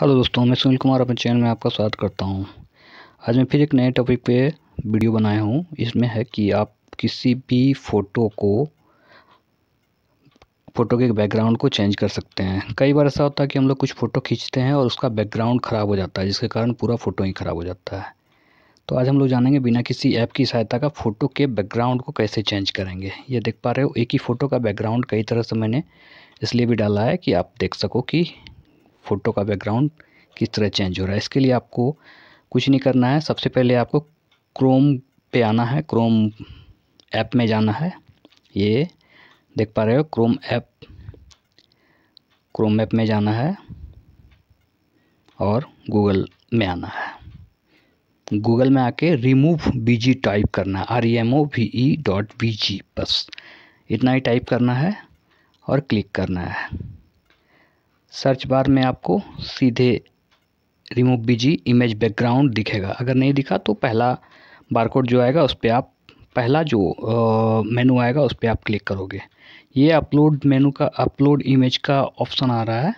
hello दोस्तों मैं सुनील कुमार अपने चैनल में आपका स्वागत करता हूं आज मैं फिर एक नए टॉपिक पे वीडियो बनाया हूं इसमें है कि आप किसी भी फ़ोटो को फ़ोटो के बैकग्राउंड को चेंज कर सकते हैं कई बार ऐसा होता है कि हम लोग कुछ फ़ोटो खींचते हैं और उसका बैकग्राउंड ख़राब हो जाता है जिसके कारण पूरा फ़ोटो ही ख़राब हो जाता है तो आज हम लोग जानेंगे बिना किसी ऐप की सहायता का फ़ोटो के बैकग्राउंड को कैसे चेंज करेंगे ये देख पा रहे हो एक ही फ़ोटो का बैकग्राउंड कई तरह से मैंने इसलिए भी डाला है कि आप देख सको कि फ़ोटो का बैकग्राउंड किस तरह चेंज हो रहा है इसके लिए आपको कुछ नहीं करना है सबसे पहले आपको क्रोम पे आना है क्रोम ऐप में जाना है ये देख पा रहे हो क्रोम ऐप क्रोम ऐप में जाना है और गूगल में आना है गूगल में आके रिमूव बीजी टाइप करना है R E M O V E dot B G बस इतना ही टाइप करना है और क्लिक करना है सर्च बार में आपको सीधे रिमूव बीजी इमेज बैकग्राउंड दिखेगा अगर नहीं दिखा तो पहला बारकोड जो आएगा उस पर आप पहला जो मेनू आएगा उस पर आप क्लिक करोगे ये अपलोड मेनू का अपलोड इमेज का ऑप्शन आ रहा है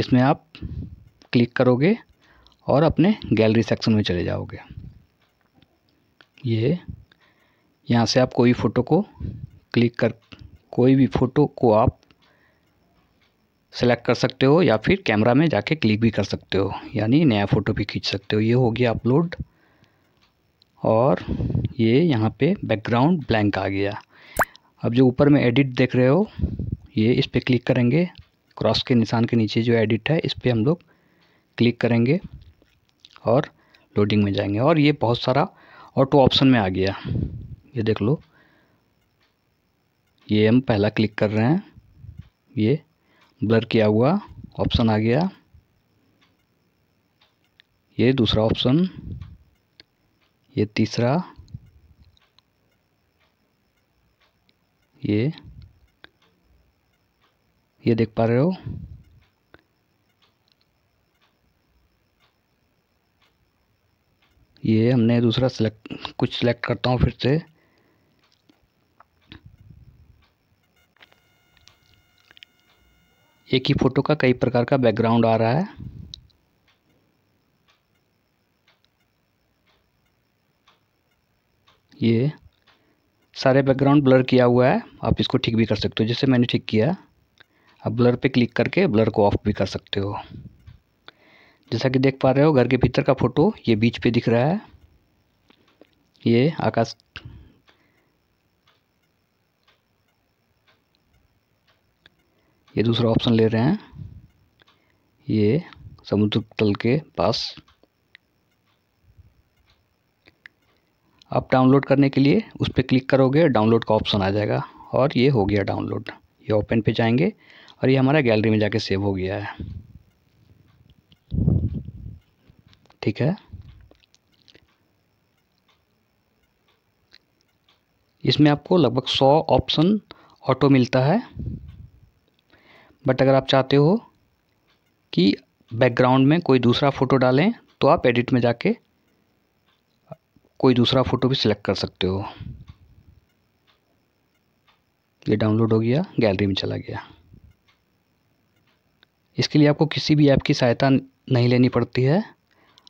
इसमें आप क्लिक करोगे और अपने गैलरी सेक्शन में चले जाओगे ये यहाँ से आप कोई फ़ोटो को क्लिक कर कोई भी फ़ोटो को आप सेलेक्ट कर सकते हो या फिर कैमरा में जाके क्लिक भी कर सकते हो यानी नया फ़ोटो भी खींच सकते हो ये हो गया अपलोड और ये यहाँ पे बैकग्राउंड ब्लैंक आ गया अब जो ऊपर में एडिट देख रहे हो ये इस पर क्लिक करेंगे क्रॉस के निशान के नीचे जो एडिट है इस पर हम लोग क्लिक करेंगे और लोडिंग में जाएंगे और ये बहुत सारा ऑटो ऑप्शन में आ गया ये देख लो ये हम पहला क्लिक कर रहे हैं ये ब्लर किया हुआ ऑप्शन आ गया ये दूसरा ऑप्शन ये तीसरा ये ये देख पा रहे हो ये हमने दूसरा सेलेक्ट कुछ सेलेक्ट करता हूँ फिर से एक ही फ़ोटो का कई प्रकार का बैकग्राउंड आ रहा है ये सारे बैकग्राउंड ब्लर किया हुआ है आप इसको ठीक भी कर सकते हो जैसे मैंने ठीक किया आप ब्लर पे क्लिक करके ब्लर को ऑफ भी कर सकते हो जैसा कि देख पा रहे हो घर के भीतर का फ़ोटो ये बीच पे दिख रहा है ये आकाश ये दूसरा ऑप्शन ले रहे हैं ये समुद्र तल के पास आप डाउनलोड करने के लिए उस पर क्लिक करोगे डाउनलोड का ऑप्शन आ जाएगा और ये हो गया डाउनलोड ये ओपन पे जाएंगे और ये हमारा गैलरी में जाके सेव हो गया है ठीक है इसमें आपको लगभग सौ ऑप्शन ऑटो मिलता है बट अगर आप चाहते हो कि बैकग्राउंड में कोई दूसरा फ़ोटो डालें तो आप एडिट में जाके कोई दूसरा फ़ोटो भी सिलेक्ट कर सकते हो ये डाउनलोड हो गया गैलरी में चला गया इसके लिए आपको किसी भी ऐप की सहायता नहीं लेनी पड़ती है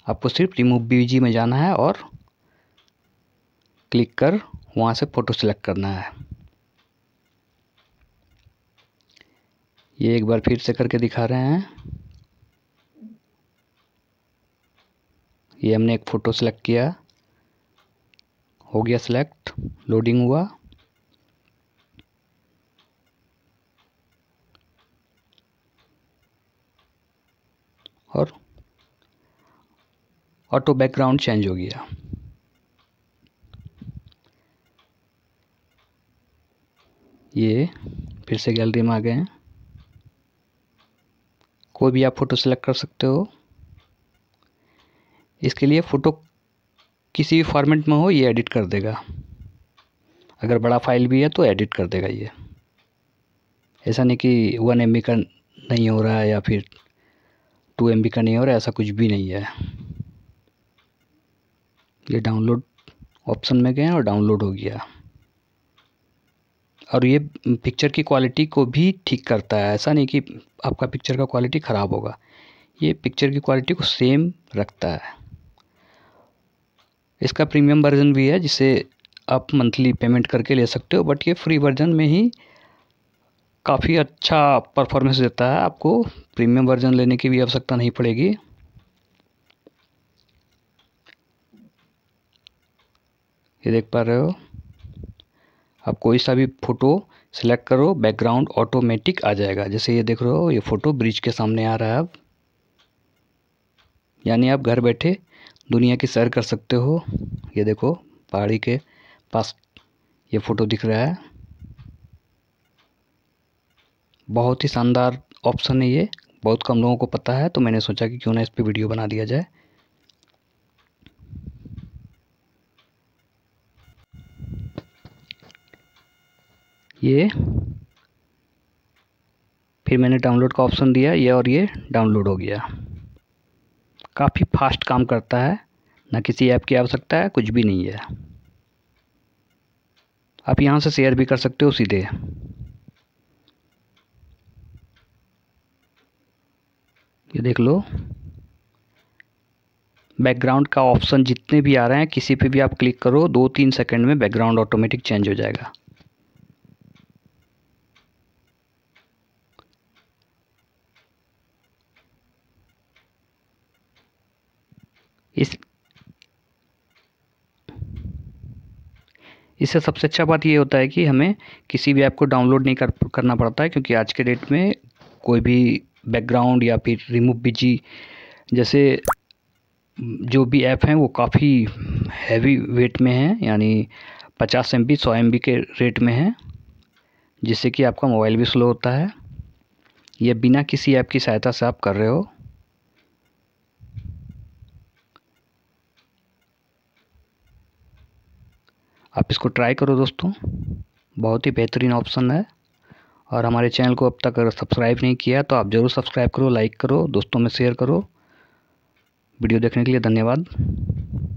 आपको सिर्फ रिमूव बीवीजी में जाना है और क्लिक कर वहाँ से फ़ोटो सिलेक्ट करना है ये एक बार फिर से करके दिखा रहे हैं ये हमने एक फ़ोटो सेलेक्ट किया हो गया सेलेक्ट लोडिंग हुआ और ऑटो बैकग्राउंड चेंज हो गया ये फिर से गैलरी में आ गए हैं कोई भी आप फ़ोटो सेलेक्ट कर सकते हो इसके लिए फ़ोटो किसी भी फॉर्मेट में हो ये एडिट कर देगा अगर बड़ा फाइल भी है तो एडिट कर देगा ये ऐसा नहीं कि वन एम का नहीं हो रहा है या फिर टू एम का नहीं हो रहा है ऐसा कुछ भी नहीं है ये डाउनलोड ऑप्शन में गए और डाउनलोड हो गया और ये पिक्चर की क्वालिटी को भी ठीक करता है ऐसा नहीं कि आपका पिक्चर का क्वालिटी ख़राब होगा ये पिक्चर की क्वालिटी को सेम रखता है इसका प्रीमियम वर्जन भी है जिसे आप मंथली पेमेंट करके ले सकते हो बट ये फ्री वर्जन में ही काफ़ी अच्छा परफॉर्मेंस देता है आपको प्रीमियम वर्जन लेने की भी आवश्यकता नहीं पड़ेगी ये देख पा रहे हो आप कोई सा भी फ़ोटो सिलेक्ट करो बैकग्राउंड ऑटोमेटिक आ जाएगा जैसे ये देख रहे हो ये फ़ोटो ब्रिज के सामने आ रहा है अब यानी आप घर बैठे दुनिया की सैर कर सकते हो ये देखो पहाड़ी के पास ये फ़ोटो दिख रहा है बहुत ही शानदार ऑप्शन है ये बहुत कम लोगों को पता है तो मैंने सोचा कि क्यों ना इस पर वीडियो बना दिया जाए ये फिर मैंने डाउनलोड का ऑप्शन दिया ये और ये डाउनलोड हो गया काफ़ी फास्ट काम करता है ना किसी ऐप की आवश्यकता है कुछ भी नहीं है आप यहाँ से शेयर भी कर सकते हो सीधे ये देख लो बैकग्राउंड का ऑप्शन जितने भी आ रहे हैं किसी पे भी आप क्लिक करो दो तीन सेकंड में बैकग्राउंड ऑटोमेटिक चेंज हो जाएगा इस इससे सबसे अच्छा बात ये होता है कि हमें किसी भी ऐप को डाउनलोड नहीं कर करना पड़ता है क्योंकि आज के डेट में कोई भी बैकग्राउंड या फिर रिमूव बिजी जैसे जो भी ऐप हैं वो काफ़ी हैवी वेट में हैं यानी 50 एम बी सौ एम बी के रेट में हैं जिससे कि आपका मोबाइल भी स्लो होता है यह बिना किसी ऐप की सहायता से आप कर रहे हो आप इसको ट्राई करो दोस्तों बहुत ही बेहतरीन ऑप्शन है और हमारे चैनल को अब तक अगर सब्सक्राइब नहीं किया तो आप ज़रूर सब्सक्राइब करो लाइक करो दोस्तों में शेयर करो वीडियो देखने के लिए धन्यवाद